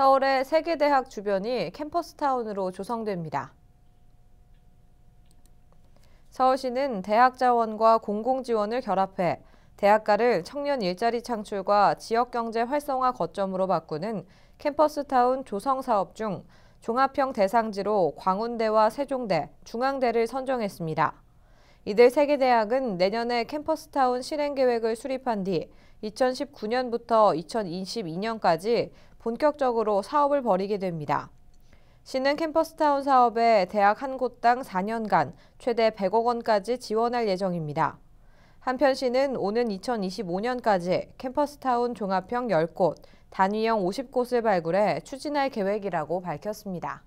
서울의 세계대학 주변이 캠퍼스타운으로 조성됩니다. 서울시는 대학 자원과 공공 지원을 결합해 대학가를 청년 일자리 창출과 지역경제 활성화 거점으로 바꾸는 캠퍼스타운 조성 사업 중 종합형 대상지로 광운대와 세종대, 중앙대를 선정했습니다. 이들 세개 대학은 내년에 캠퍼스타운 실행 계획을 수립한 뒤 2019년부터 2022년까지 본격적으로 사업을 벌이게 됩니다. 시는 캠퍼스타운 사업에 대학 한 곳당 4년간 최대 100억 원까지 지원할 예정입니다. 한편 시는 오는 2025년까지 캠퍼스타운 종합형 10곳, 단위형 50곳을 발굴해 추진할 계획이라고 밝혔습니다.